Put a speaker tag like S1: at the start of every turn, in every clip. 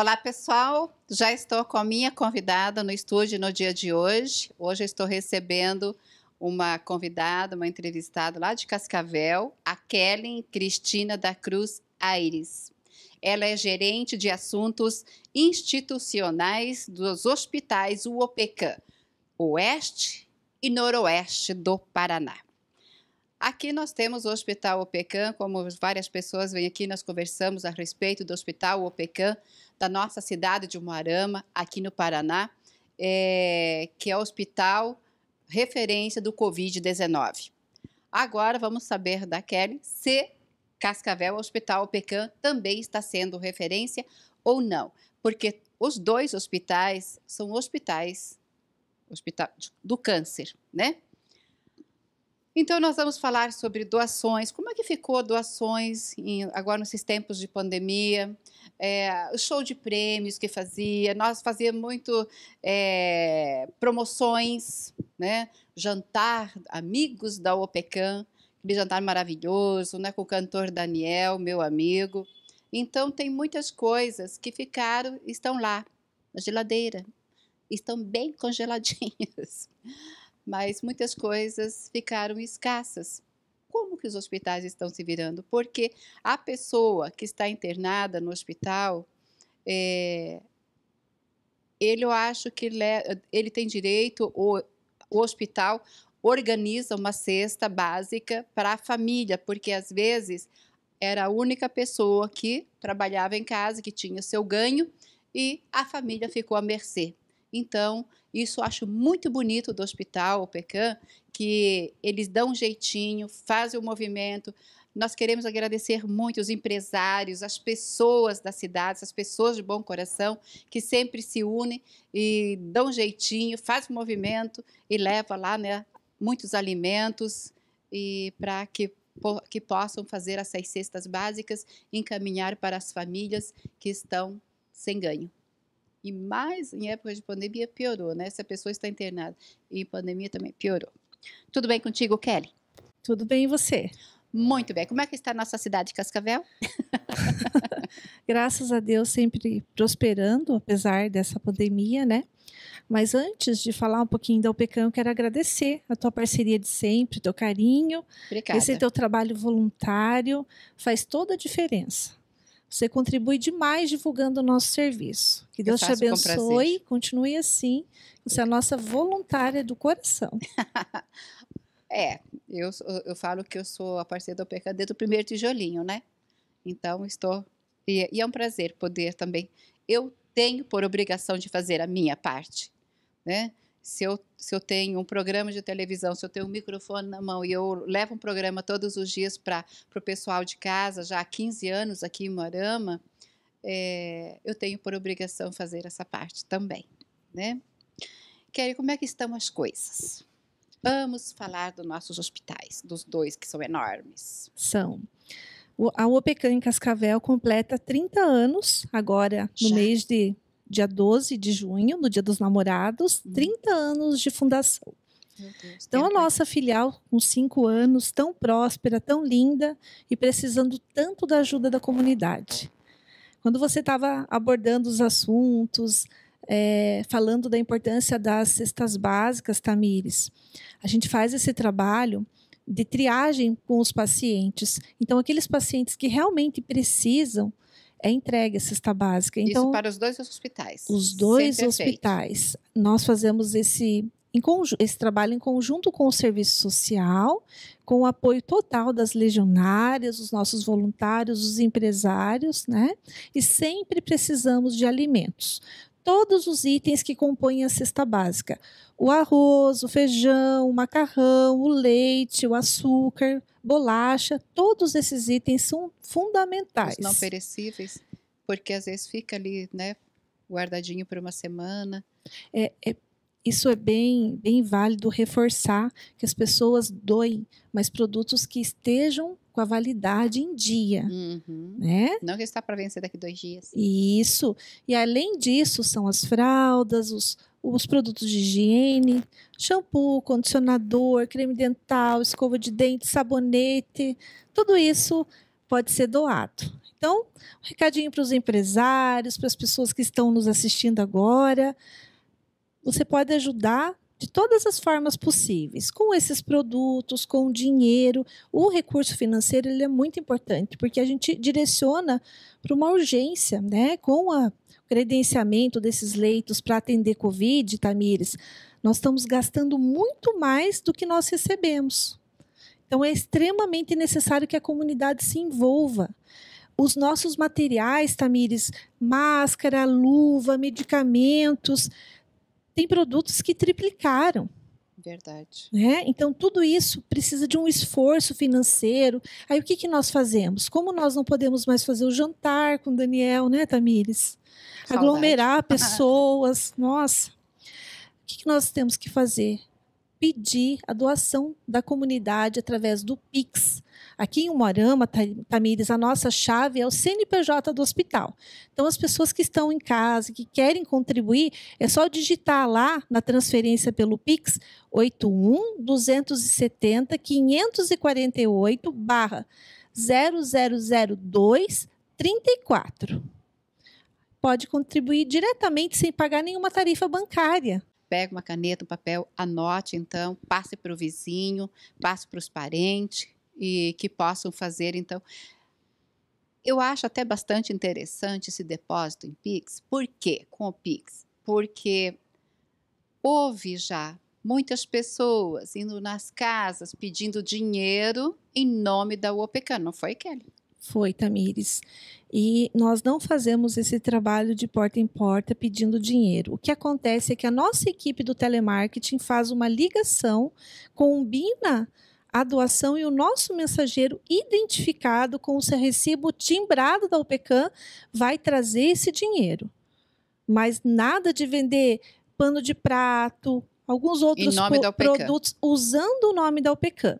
S1: Olá, pessoal. Já estou com a minha convidada no estúdio no dia de hoje. Hoje estou recebendo uma convidada, uma entrevistada lá de Cascavel, a Kellen Cristina da Cruz Aires. Ela é gerente de assuntos institucionais dos hospitais UOPECAM, Oeste e Noroeste do Paraná. Aqui nós temos o Hospital OPECAM, como várias pessoas vêm aqui, nós conversamos a respeito do Hospital OPECAM da nossa cidade de Moarama, aqui no Paraná, é, que é o hospital referência do Covid-19. Agora vamos saber da Kelly se Cascavel Hospital OPECAM também está sendo referência ou não, porque os dois hospitais são hospitais hospital do câncer, né? Então, nós vamos falar sobre doações. Como é que ficou doações em, agora nesses tempos de pandemia? É, o show de prêmios que fazia, nós fazíamos muito é, promoções, né? jantar, amigos da OPECAM, aquele jantar maravilhoso, né? com o cantor Daniel, meu amigo. Então, tem muitas coisas que ficaram, estão lá na geladeira, estão bem congeladinhas mas muitas coisas ficaram escassas. Como que os hospitais estão se virando? Porque a pessoa que está internada no hospital, é, ele eu acho que ele tem direito, o, o hospital organiza uma cesta básica para a família, porque às vezes era a única pessoa que trabalhava em casa, que tinha seu ganho, e a família ficou à mercê. Então, isso eu acho muito bonito do hospital, o PECAM, que eles dão um jeitinho, fazem o movimento. Nós queremos agradecer muito os empresários, as pessoas da cidade, as pessoas de bom coração, que sempre se unem e dão um jeitinho, fazem o movimento e levam lá né, muitos alimentos e para que que possam fazer essas cestas básicas e encaminhar para as famílias que estão sem ganho. E mais em época de pandemia piorou, né? Se a pessoa está internada e pandemia também piorou. Tudo bem contigo, Kelly? Tudo bem e você? Muito bem. Como é que está a nossa cidade de Cascavel? Graças a Deus
S2: sempre prosperando, apesar dessa pandemia, né? Mas antes de falar um pouquinho da UPECAM, eu quero agradecer a tua parceria de sempre, teu carinho, Obrigada. esse teu trabalho voluntário, faz toda a diferença. Você contribui demais
S1: divulgando o nosso serviço. Que é Deus te abençoe,
S2: continue assim. Você é a nossa
S1: voluntária
S2: do coração.
S1: é, eu, eu falo que eu sou a parceira do PK desde o primeiro tijolinho, né? Então, estou. E, e é um prazer poder também. Eu tenho por obrigação de fazer a minha parte, né? se eu, se eu tenho um programa de televisão, se eu tenho um microfone na mão e eu levo um programa todos os dias para o pessoal de casa, já há 15 anos aqui em Moarama, é, eu tenho por obrigação fazer essa parte também, né? Kelly, como é que estão as coisas? Vamos falar dos nossos hospitais, dos dois que são enormes.
S2: São. A UPCAM em Cascavel completa 30 anos agora, no já. mês de dia 12 de junho, no Dia dos Namorados, 30 hum. anos de fundação. Deus, então, a nossa filial, com cinco anos, tão próspera, tão linda e precisando tanto da ajuda da comunidade. Quando você estava abordando os assuntos, é, falando da importância das cestas básicas, Tamires, a gente faz esse trabalho de triagem com os pacientes. Então, aqueles pacientes que realmente precisam, é entregue a cesta básica. Então, Isso para
S1: os dois hospitais. Os dois Sempre
S2: hospitais. nós fazemos esse, esse trabalho em conjunto com o serviço social, com o apoio total das legionárias, os nossos voluntários, os empresários, né? E sempre precisamos de alimentos todos os itens que compõem a cesta básica: o arroz, o feijão, o macarrão, o leite, o açúcar, bolacha,
S1: todos esses itens são fundamentais. Os não perecíveis, porque às vezes fica ali, né, guardadinho por uma semana. É, é, isso é bem,
S2: bem válido reforçar que as pessoas doem, mas produtos que estejam com a validade em dia. Uhum.
S1: Né? Não que está para vencer daqui dois dias.
S2: Isso. E além disso, são as fraldas, os, os produtos de higiene, shampoo, condicionador, creme dental, escova de dente, sabonete, tudo isso pode ser doado. Então, um recadinho para os empresários, para as pessoas que estão nos assistindo agora. Você pode ajudar de todas as formas possíveis, com esses produtos, com dinheiro. O recurso financeiro ele é muito importante, porque a gente direciona para uma urgência, né? Com o credenciamento desses leitos para atender Covid, Tamires, nós estamos gastando muito mais do que nós recebemos. Então, é extremamente necessário que a comunidade se envolva os nossos materiais, Tamires, máscara, luva, medicamentos, tem produtos que triplicaram.
S1: Verdade.
S2: Né? Então, tudo isso precisa de um esforço financeiro. Aí, o que, que nós fazemos? Como nós não podemos mais fazer o jantar com o Daniel, né, Tamires? Saudade. Aglomerar pessoas, nossa. O que, que nós temos que fazer? Pedir a doação da comunidade através do Pix Aqui em Umarama, Tamires, tá, tá, a nossa chave é o CNPJ do hospital. Então, as pessoas que estão em casa, que querem contribuir, é só digitar lá na transferência pelo Pix 81 270 548 barra 0002 34.
S1: Pode contribuir diretamente sem pagar nenhuma tarifa bancária. Pega uma caneta, um papel, anote então, passe para o vizinho, passe para os parentes, e que possam fazer. Então, eu acho até bastante interessante esse depósito em Pix. Por quê? Com o Pix? Porque houve já muitas pessoas indo nas casas pedindo dinheiro em nome da OPECAN, não foi, Kelly?
S2: Foi, Tamires. E nós não fazemos esse trabalho de porta em porta pedindo dinheiro. O que acontece é que a nossa equipe do telemarketing faz uma ligação, combina a doação e o nosso mensageiro identificado com o seu recibo timbrado da UPECAM vai trazer esse dinheiro. Mas nada de vender pano de prato, alguns outros produtos usando o nome da UPECAM.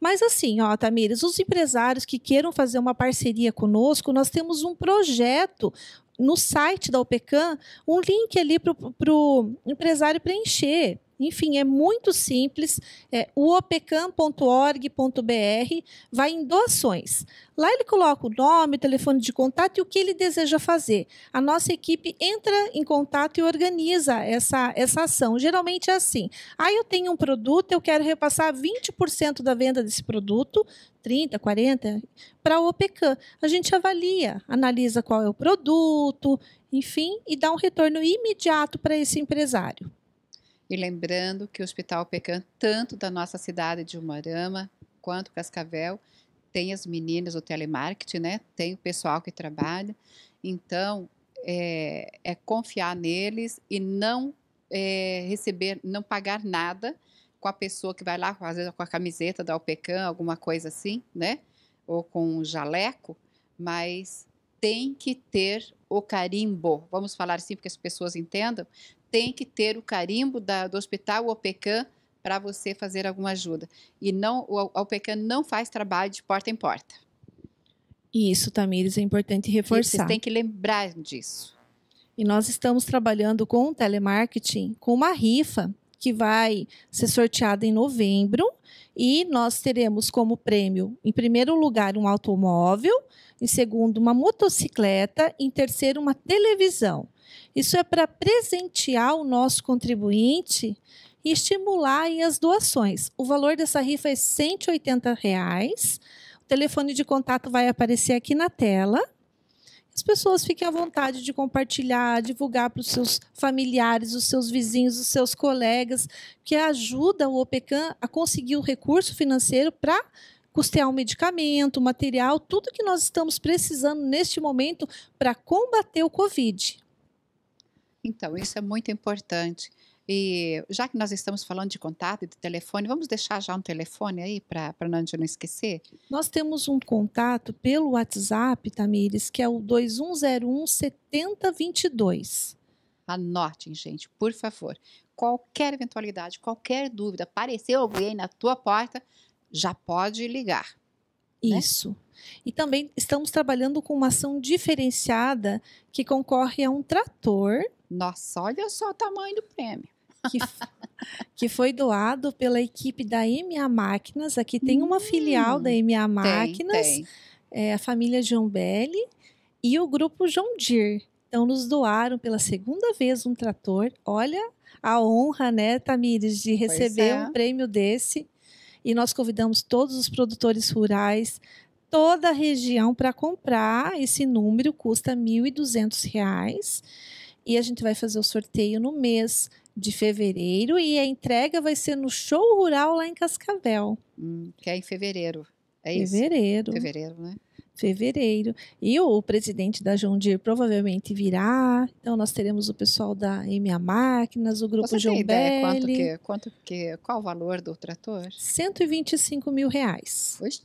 S2: Mas assim, ó, Tamires, os empresários que queiram fazer uma parceria conosco, nós temos um projeto no site da UPECAM, um link ali para o empresário preencher. Enfim, é muito simples. É, o opecam.org.br vai em doações. Lá ele coloca o nome, o telefone de contato e o que ele deseja fazer. A nossa equipe entra em contato e organiza essa, essa ação. Geralmente é assim. Ah, eu tenho um produto, eu quero repassar 20% da venda desse produto, 30, 40, para o OPECAM. A gente avalia, analisa qual é o produto,
S1: enfim, e dá um retorno imediato para esse empresário. E lembrando que o Hospital Pecan, tanto da nossa cidade de Umarama quanto Cascavel, tem as meninas do telemarketing, né? Tem o pessoal que trabalha. Então, é, é confiar neles e não é, receber, não pagar nada com a pessoa que vai lá, às vezes com a camiseta da Alpecan, alguma coisa assim, né? Ou com um jaleco, mas tem que ter o carimbo. Vamos falar assim porque as pessoas entendam tem que ter o carimbo da, do hospital OPECAM para você fazer alguma ajuda. E não a OPECAM não faz trabalho de porta em porta.
S2: Isso, Tamires, é importante reforçar. Vocês têm que
S1: lembrar disso.
S2: E nós estamos trabalhando com o telemarketing, com uma rifa que vai ser sorteada em novembro. E nós teremos como prêmio, em primeiro lugar, um automóvel, em segundo, uma motocicleta, em terceiro, uma televisão. Isso é para presentear o nosso contribuinte e estimular as doações. O valor dessa rifa é R$ 180,00. Reais. O telefone de contato vai aparecer aqui na tela. As pessoas fiquem à vontade de compartilhar, divulgar para os seus familiares, os seus vizinhos, os seus colegas, que ajuda o OPECAM a conseguir o recurso financeiro para custear o um medicamento,
S1: o material, tudo que nós estamos precisando neste momento para combater o Covid. Então, isso é muito importante. E já que nós estamos falando de contato e de telefone, vamos deixar já um telefone aí para a Nandi não esquecer? Nós
S2: temos um contato pelo WhatsApp, Tamires, que é o 2101
S1: 7022. Anotem, gente, por favor. Qualquer eventualidade, qualquer dúvida, apareceu alguém na tua porta, já pode ligar. Né? Isso. Né? E também estamos trabalhando com uma ação diferenciada que
S2: concorre a um trator nossa, olha só o tamanho do prêmio. Que, que foi doado pela equipe da MA Máquinas. Aqui tem uma hum, filial da MA hum, Máquinas, tem, tem. É, a família Belli e o grupo John Deere. Então, nos doaram pela segunda vez um trator. Olha a honra, né, Tamires, de receber é. um prêmio desse. E nós convidamos todos os produtores rurais, toda a região, para comprar. Esse número custa R$ 1.200. E a gente vai fazer o sorteio no mês de fevereiro e a entrega vai ser no show rural lá em Cascavel. Hum, que é em fevereiro. É isso? Fevereiro. Fevereiro, né? Fevereiro. E o presidente da Jundir provavelmente virá. Então nós teremos o pessoal da MA Máquinas, o grupo Você João tem ideia quanto que,
S1: quanto que, qual o valor do trator?
S2: 125 mil reais. Oxe,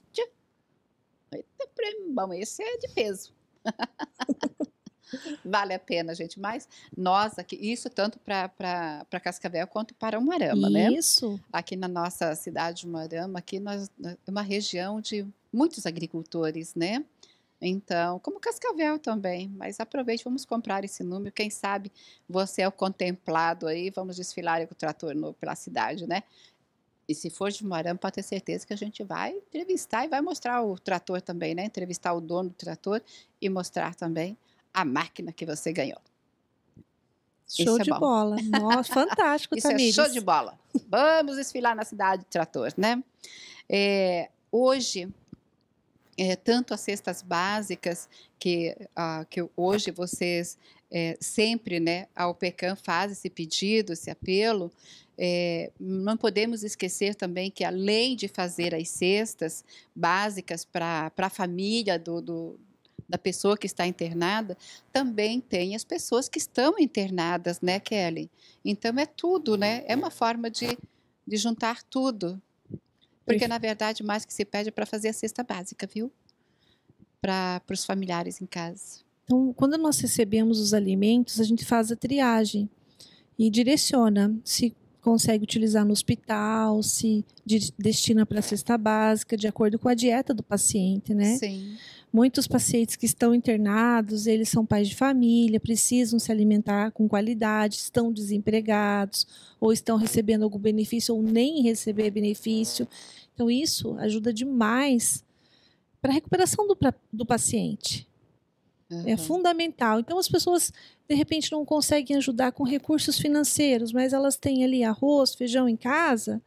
S1: bom, esse é de peso. vale a pena, gente. Mas nós aqui, isso tanto para Cascavel quanto para Umarama, isso. né? Isso. Aqui na nossa cidade de Umarama, aqui nós, é uma região de muitos agricultores, né? Então, como Cascavel também, mas aproveite, vamos comprar esse número. Quem sabe você é o contemplado aí, vamos desfilar com o trator pela cidade, né? E se for de Moarama, pode ter certeza que a gente vai entrevistar e vai mostrar o trator também, né? Entrevistar o dono do trator e mostrar também a máquina que você ganhou. Show é de bom. bola. Nossa, fantástico, Isso é Tamires. é show de bola. Vamos desfilar na cidade de trator, né? É, hoje, é, tanto as cestas básicas que, ah, que hoje vocês é, sempre, né, a OPECAM faz esse pedido, esse apelo, é, não podemos esquecer também que, além de fazer as cestas básicas para a família do, do, da pessoa que está internada, também tem as pessoas que estão internadas, né, Kelly? Então é tudo, né? É uma forma de, de juntar tudo. Porque, na verdade, mais que se pede é para fazer a cesta básica, viu? Para os familiares em casa.
S2: Então, quando nós recebemos os alimentos, a gente faz a triagem e direciona se consegue utilizar no hospital, se de, destina para a cesta básica, de acordo com a dieta do paciente, né? Sim. Muitos pacientes que estão internados, eles são pais de família, precisam se alimentar com qualidade, estão desempregados, ou estão recebendo algum benefício, ou nem receber benefício. Então, isso ajuda demais para a recuperação do, pra, do paciente. Uhum. É fundamental. Então, as pessoas de repente não conseguem ajudar com recursos financeiros, mas elas têm ali arroz, feijão em casa,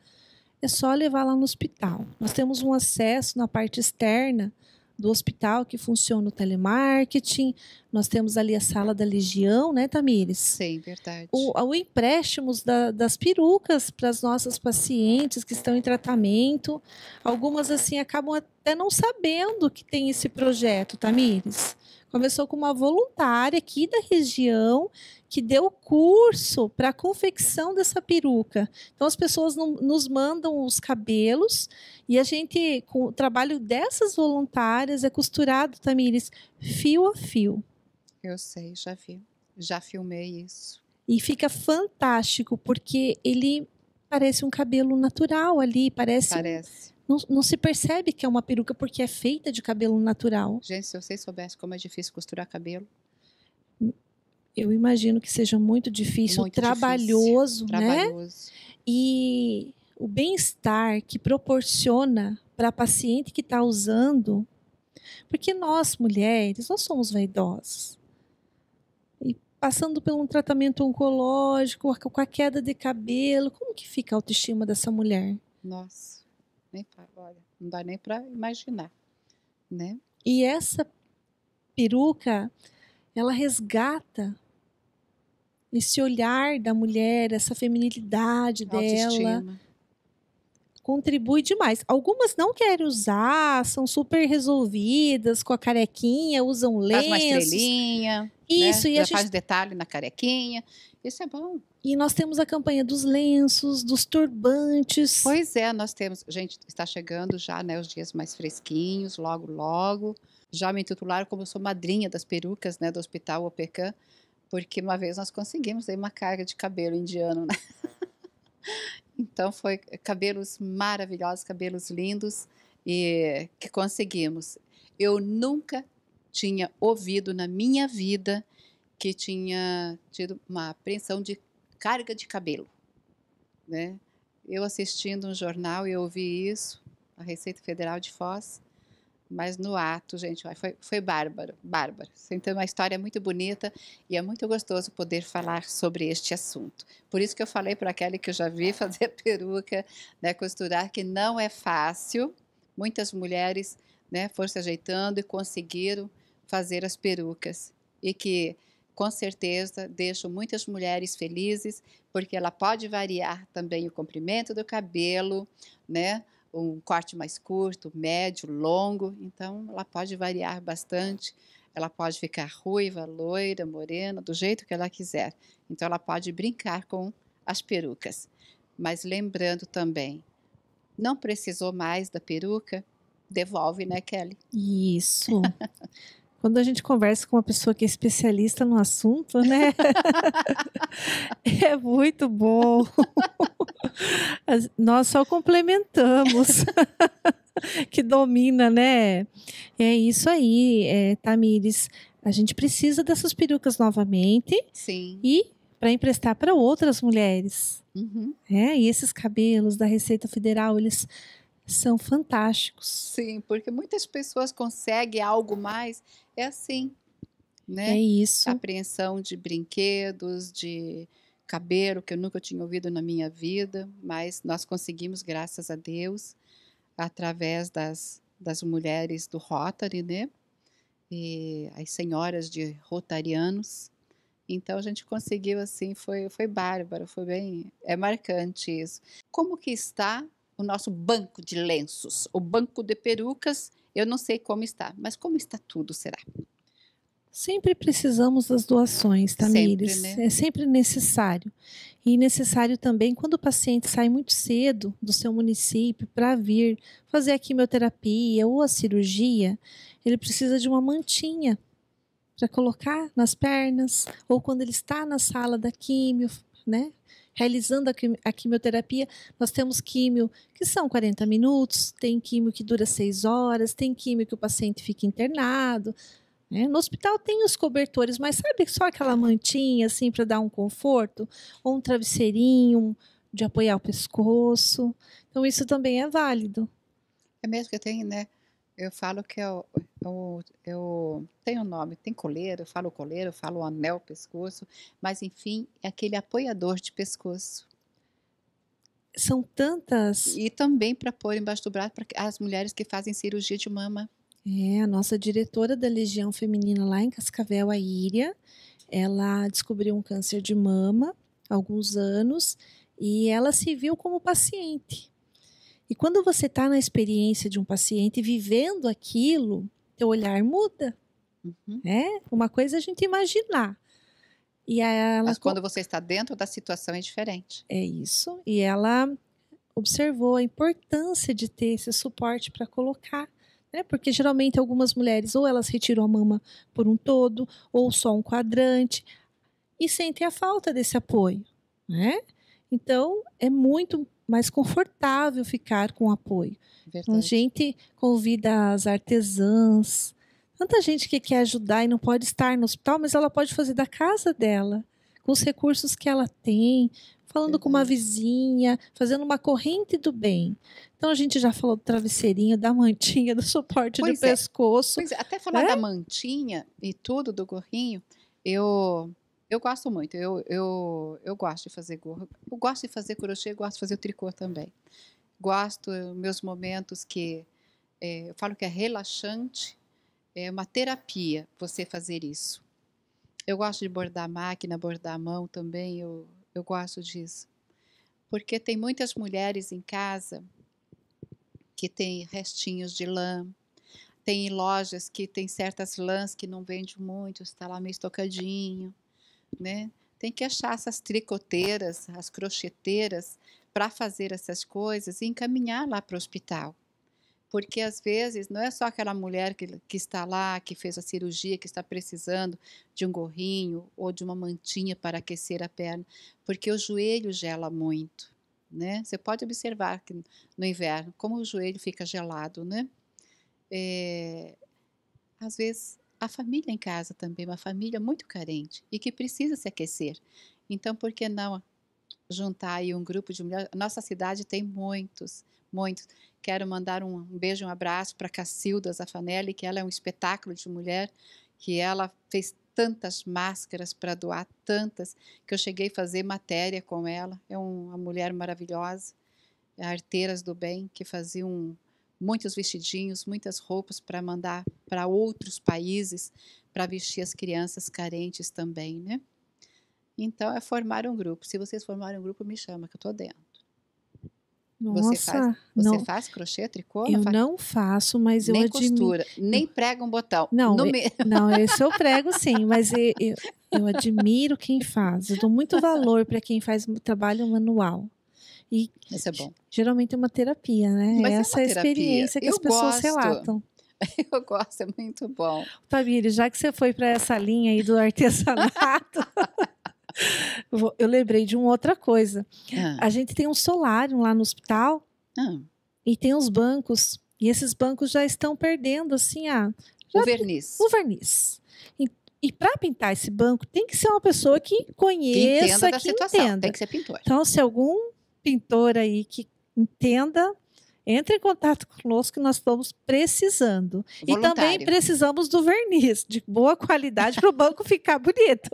S2: é só levar lá no hospital. Nós temos um acesso na parte externa do hospital que funciona o telemarketing. Nós temos ali a sala da Legião, né, Tamires? Sim, verdade. O, o empréstimos da, das perucas para as nossas pacientes que estão em tratamento. Algumas, assim, acabam até não sabendo que tem esse projeto, Tamires. Começou com uma voluntária aqui da região que deu curso para a confecção dessa peruca. Então as pessoas nos mandam os cabelos e a gente, com o trabalho dessas voluntárias, é costurado, Tamires, fio a fio.
S1: Eu sei, já vi. Já filmei isso.
S2: E fica fantástico, porque ele parece um cabelo natural ali, parece. Parece. Não, não, se percebe que é uma peruca porque é
S1: feita de cabelo natural. Gente, se vocês soubessem como é difícil costurar cabelo
S2: eu imagino que seja muito difícil, muito trabalhoso, difícil. trabalhoso, né? E o bem-estar que proporciona para a paciente que está usando, porque nós mulheres, nós somos vaidosas. E passando por um tratamento oncológico, com a queda de cabelo, como que fica a autoestima dessa mulher?
S1: Nossa, nem pra, olha, não dá nem para imaginar, né?
S2: E essa peruca, ela resgata esse olhar da mulher, essa feminilidade dela. Contribui demais. Algumas não querem usar, são super
S1: resolvidas com a carequinha, usam lenços. Faz uma estrelinha. Né? Isso, né? e Já a gente... faz detalhe na carequinha. Isso é bom. E nós temos a campanha dos lenços, dos turbantes. Pois é, nós temos. Gente, está chegando já, né? Os dias mais fresquinhos, logo, logo. Já me intitularam como eu sou madrinha das perucas, né? Do Hospital Opecan. Porque uma vez nós conseguimos aí uma carga de cabelo indiano, né? Então foi cabelos maravilhosos, cabelos lindos e que conseguimos. Eu nunca tinha ouvido na minha vida que tinha tido uma apreensão de carga de cabelo, né? Eu assistindo um jornal e ouvi isso, a Receita Federal de Foz, mas no ato, gente, foi, foi bárbaro, bárbaro. Então é uma história muito bonita e é muito gostoso poder falar sobre este assunto. Por isso que eu falei para aquele que eu já vi fazer peruca, né, costurar, que não é fácil. Muitas mulheres né, foram se ajeitando e conseguiram fazer as perucas. E que com certeza deixam muitas mulheres felizes, porque ela pode variar também o comprimento do cabelo, né? um corte mais curto, médio, longo. Então, ela pode variar bastante. Ela pode ficar ruiva, loira, morena, do jeito que ela quiser. Então, ela pode brincar com as perucas. Mas lembrando também, não precisou mais da peruca, devolve, né, Kelly?
S2: Isso. Quando a gente conversa com uma pessoa que é especialista no assunto, né? é muito bom. Nós só complementamos. que domina, né? É isso aí, é, Tamires. A gente precisa dessas perucas novamente. Sim. E para emprestar para outras mulheres. Uhum. É, e esses
S1: cabelos da Receita Federal, eles são fantásticos. Sim, porque muitas pessoas conseguem algo mais. É assim, né? É isso. Apreensão de brinquedos, de cabelo que eu nunca tinha ouvido na minha vida, mas nós conseguimos, graças a Deus, através das, das mulheres do Rotary, né? E as senhoras de Rotarianos. Então a gente conseguiu assim, foi, foi bárbaro, foi bem, é marcante isso. Como que está o nosso banco de lenços, o banco de perucas. Eu não sei como está, mas como está tudo, será?
S2: Sempre precisamos das doações, Tamires. Tá, sempre, né? É sempre necessário. E necessário também quando o paciente sai muito cedo do seu município para vir fazer a quimioterapia ou a cirurgia, ele precisa de uma mantinha para colocar nas pernas, ou quando ele está na sala da quimio, né? realizando a quimioterapia, nós temos químio que são 40 minutos, tem químio que dura 6 horas, tem químio que o paciente fica internado. Né? No hospital tem os cobertores, mas sabe só aquela mantinha assim para dar um conforto? Ou um travesseirinho de apoiar o pescoço. Então, isso também é válido. É mesmo que tem, né?
S1: Eu falo que eu, é o, eu é é tenho o nome, tem coleiro, eu falo coleiro, eu falo anel pescoço, mas enfim, é aquele apoiador de pescoço. São tantas. E também para pôr embaixo do braço para as mulheres que fazem cirurgia de mama. É, a nossa diretora da Legião Feminina lá em Cascavel, a Íria, ela
S2: descobriu um câncer de mama há alguns anos e ela se viu como paciente e quando você está na experiência de um paciente vivendo aquilo, teu olhar muda. Uhum. Né? Uma coisa é a gente imaginar.
S1: E ela, Mas quando você está dentro da situação é diferente. É isso.
S2: E ela observou a importância de ter esse suporte para colocar. Né? Porque geralmente algumas mulheres ou elas retiram a mama por um todo, ou só um quadrante, e sentem a falta desse apoio. Né? Então, é muito mais confortável ficar com apoio. Então, a gente convida as artesãs, tanta gente que quer ajudar e não pode estar no hospital, mas ela pode fazer da casa dela, com os recursos que ela tem, falando Verdade. com uma vizinha, fazendo uma corrente do bem. Então a gente já falou do travesseirinho, da mantinha, do suporte pois do é.
S1: pescoço. Pois é. Até falar é? da mantinha e tudo do gorrinho, eu eu gosto muito, eu, eu, eu gosto de fazer gorro. Eu gosto de fazer crochê, gosto de fazer tricô também. Gosto, meus momentos que é, eu falo que é relaxante, é uma terapia você fazer isso. Eu gosto de bordar máquina, bordar mão também, eu, eu gosto disso. Porque tem muitas mulheres em casa que tem restinhos de lã, tem lojas que tem certas lãs que não vende muito, está lá meio estocadinho né? Tem que achar essas tricoteiras, as crocheteiras para fazer essas coisas e encaminhar lá para o hospital. Porque às vezes não é só aquela mulher que, que está lá, que fez a cirurgia, que está precisando de um gorrinho ou de uma mantinha para aquecer a perna, porque o joelho gela muito. Né? Você pode observar que no inverno como o joelho fica gelado, né? É, às vezes a família em casa também, uma família muito carente e que precisa se aquecer. Então, por que não juntar aí um grupo de mulheres? Nossa cidade tem muitos, muitos. Quero mandar um, um beijo, um abraço para Cacilda Zafanelli, que ela é um espetáculo de mulher, que ela fez tantas máscaras para doar, tantas, que eu cheguei a fazer matéria com ela. É uma mulher maravilhosa. Arteiras do Bem, que fazia um, muitos vestidinhos, muitas roupas para mandar para outros países, para vestir as crianças carentes também, né? Então é formar um grupo. Se vocês formarem um grupo, me chama que eu tô dentro. Nossa, você faz, você não. faz crochê, tricô? Eu não, faz?
S2: não faço, mas eu admiro. Nem costura, nem
S1: prega um botão.
S2: Não, eu, não, esse eu prego sim, mas eu, eu, eu admiro quem faz. Eu dou muito valor para quem faz trabalho manual. E Isso é bom. Geralmente é uma terapia, né? Mas é Essa é uma terapia. experiência que Eu as pessoas gosto. relatam.
S1: Eu gosto, é muito bom.
S2: Família, já que você foi para essa linha aí do artesanato, eu lembrei de uma outra coisa. Ah. A gente tem um solário lá no hospital ah. e tem os bancos. E esses bancos já estão perdendo, assim, a. o verniz. O verniz. E, e para pintar esse banco, tem que ser uma pessoa que conheça, que entenda. Que entenda. Tem que ser pintor. Então, se algum pintor aí que entenda, entre em contato conosco, nós estamos precisando. Voluntário. E também precisamos do verniz de boa qualidade para o banco ficar bonito.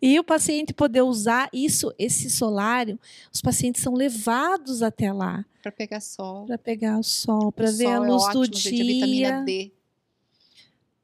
S2: E o paciente poder usar isso, esse solário, os pacientes são levados até lá.
S1: Para pegar sol.
S2: Para pegar o sol, para ver sol a é luz é ótimo, do dia. Gente, vitamina D.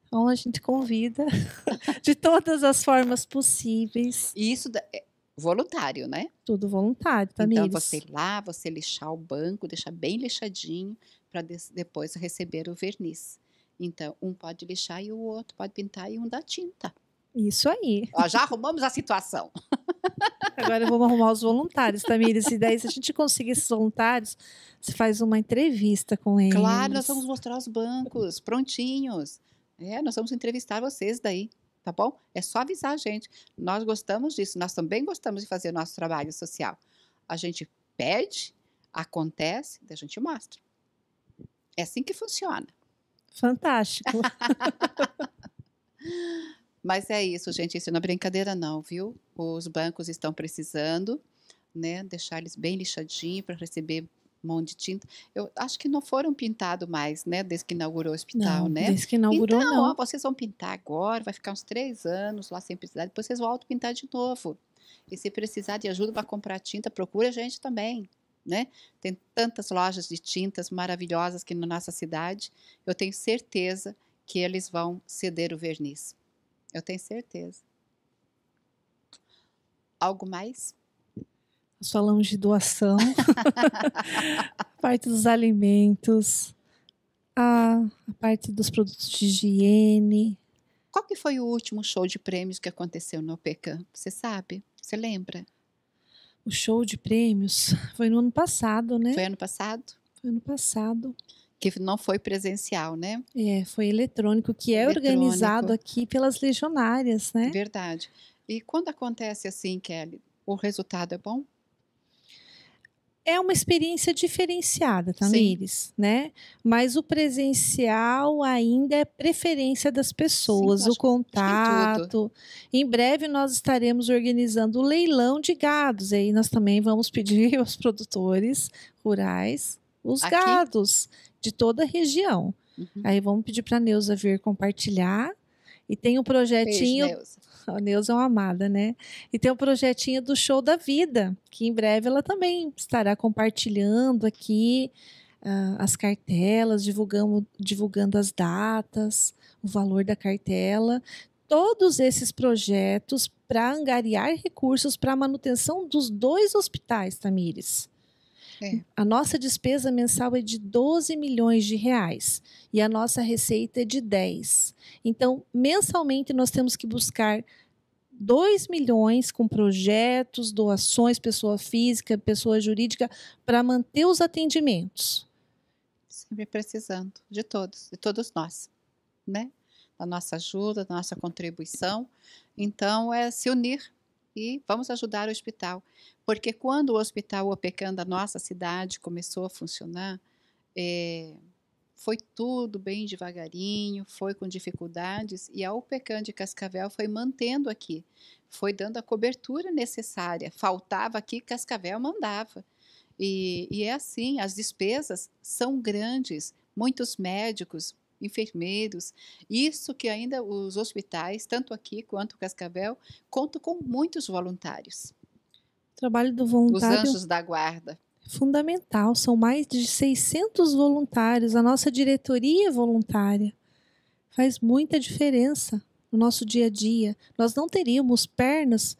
S1: Então a gente convida de todas as formas possíveis. E isso é, voluntário, né? Tudo voluntário, Tamires. Então você ir lá, você lixar o banco, deixar bem lixadinho para depois receber o verniz. Então, um pode lixar e o outro pode pintar e um dá tinta. Isso aí. Ó, já arrumamos a situação. Agora vamos
S2: arrumar os voluntários, Tamires. E daí, se a gente conseguir esses voluntários, você faz uma entrevista com eles. Claro, nós vamos
S1: mostrar os bancos prontinhos. É, nós vamos entrevistar vocês daí tá bom? É só avisar a gente. Nós gostamos disso, nós também gostamos de fazer nosso trabalho social. A gente pede, acontece, daí a gente mostra. É assim que funciona. Fantástico. Mas é isso, gente. Isso não é brincadeira, não, viu? Os bancos estão precisando, né? Deixar eles bem lixadinhos para receber mão de tinta. Eu acho que não foram pintados mais, né? Desde que inaugurou o hospital, não, né? Desde que inaugurou, então, não. Então, vocês vão pintar agora, vai ficar uns três anos lá sem precisar, depois vocês vão a pintar de novo. E se precisar de ajuda para comprar tinta, procura a gente também. Né? Tem tantas lojas de tintas maravilhosas aqui na nossa cidade. Eu tenho certeza que eles vão ceder o verniz. Eu tenho certeza. Algo mais?
S2: Nós falamos de doação,
S1: parte dos alimentos, a, parte dos produtos de higiene. Qual que foi o último show de prêmios que aconteceu no OPECAM? Você sabe? Você lembra? O show de prêmios foi no ano passado, né? Foi ano passado? Foi ano passado. Que não foi presencial, né? É, foi eletrônico, que é organizado aqui pelas legionárias, né? Verdade. E quando acontece assim, Kelly, o resultado é bom? é uma
S2: experiência diferenciada, também tá, Sim. né? Mas o presencial ainda é preferência das pessoas, Sim, o contato. Em breve nós estaremos organizando o leilão de gados. E aí nós também vamos pedir aos produtores rurais os Aqui? gados de toda a região. Uhum. Aí vamos pedir para a Neuza vir compartilhar. E tem um projetinho. Beijo, a Neuza é uma amada, né? E tem o um projetinho do Show da Vida, que em breve ela também estará compartilhando aqui uh, as cartelas, divulgando, divulgando as datas, o valor da cartela. Todos esses projetos para angariar recursos para a manutenção dos dois hospitais, Tamires é. A nossa despesa mensal é de 12 milhões de reais e a nossa receita é de 10. Então, mensalmente, nós temos que buscar 2 milhões com projetos, doações, pessoa física, pessoa jurídica, para manter
S1: os atendimentos. Sempre precisando de todos, de todos nós, né? Da nossa ajuda, da nossa contribuição. Então, é se unir e vamos ajudar o hospital. Porque quando o hospital OPECAN da nossa cidade começou a funcionar, é, foi tudo bem devagarinho, foi com dificuldades, e a OPECAN de Cascavel foi mantendo aqui, foi dando a cobertura necessária. Faltava aqui, Cascavel mandava. E, e é assim, as despesas são grandes. Muitos médicos, enfermeiros. Isso que ainda os hospitais, tanto aqui quanto Cascavel, contam com muitos voluntários. O trabalho do voluntário. Os anjos da guarda. Fundamental,
S2: são mais de 600 voluntários. A nossa diretoria é voluntária. Faz muita diferença no nosso dia a dia. Nós não teríamos pernas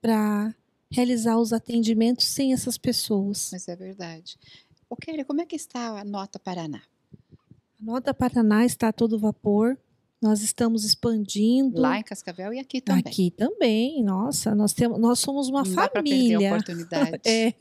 S1: para realizar os atendimentos sem essas pessoas. Mas é verdade. O Kelly, como é que está a nota Paraná?
S2: A Nota Paraná está a todo vapor. Nós estamos expandindo. Lá em
S1: Cascavel e aqui também.
S2: Aqui também, nossa, nós temos, nós somos uma Não família. Dá perder a oportunidade. é,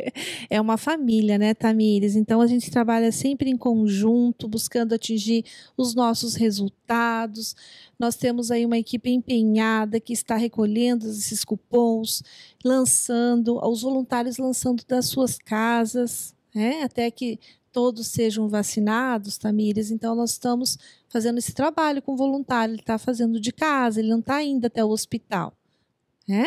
S2: é uma família, né, Tamires? Então a gente trabalha sempre em conjunto, buscando atingir os nossos resultados. Nós temos aí uma equipe empenhada que está recolhendo esses cupons, lançando, os voluntários lançando das suas casas. É, até que todos sejam vacinados, Tamires, então nós estamos fazendo esse trabalho com o voluntário, ele está fazendo de casa, ele não está indo até o hospital. Né?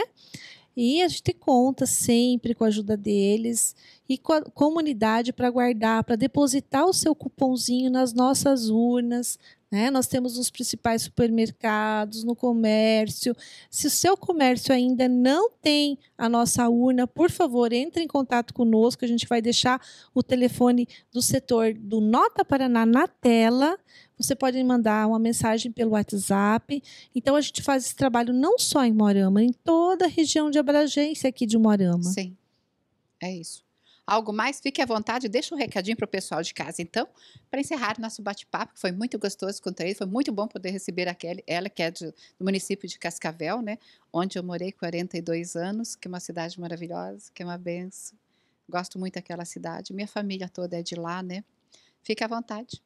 S2: E a gente conta sempre com a ajuda deles e com a comunidade para guardar, para depositar o seu cupomzinho nas nossas urnas, né? Nós temos os principais supermercados, no comércio. Se o seu comércio ainda não tem a nossa urna, por favor, entre em contato conosco. A gente vai deixar o telefone do setor do Nota Paraná na tela. Você pode mandar uma mensagem pelo WhatsApp. Então, a gente faz esse trabalho não só em Morama, em toda a região
S1: de abrangência aqui de Morama. Sim, é isso algo mais, fique à vontade, deixa um recadinho para o pessoal de casa. Então, para encerrar nosso bate-papo, que foi muito gostoso com isso foi muito bom poder receber a Kelly, ela que é de, do município de Cascavel, né? Onde eu morei 42 anos, que é uma cidade maravilhosa, que é uma benção. Gosto muito daquela cidade. Minha família toda é de lá, né? Fique à vontade.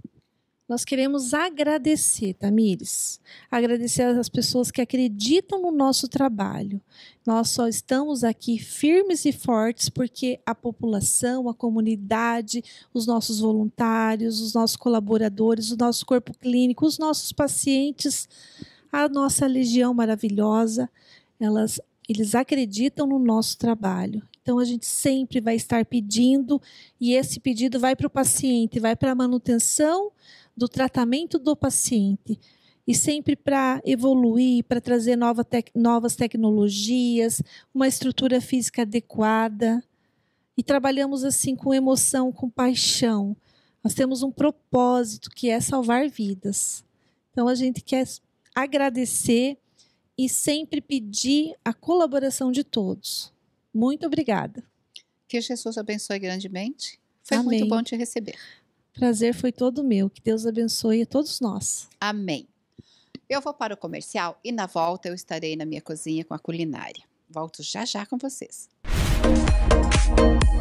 S2: Nós queremos agradecer, Tamires, agradecer às pessoas que acreditam no nosso trabalho. Nós só estamos aqui firmes e fortes porque a população, a comunidade, os nossos voluntários, os nossos colaboradores, o nosso corpo clínico, os nossos pacientes, a nossa legião maravilhosa, elas eles acreditam no nosso trabalho. Então a gente sempre vai estar pedindo e esse pedido vai para o paciente, vai para a manutenção do tratamento do paciente e sempre para evoluir, para trazer nova tec novas tecnologias, uma estrutura física adequada. E trabalhamos assim com emoção, com paixão. Nós temos um propósito que é salvar vidas. Então a gente quer agradecer e sempre pedir a colaboração de todos. Muito obrigada.
S1: Que Jesus abençoe grandemente.
S2: Foi Amém. muito bom te
S1: receber. Prazer
S2: foi todo meu. Que Deus abençoe a todos nós. Amém.
S1: Eu vou para o comercial e na volta eu estarei na minha cozinha com a culinária. Volto já já com vocês. Música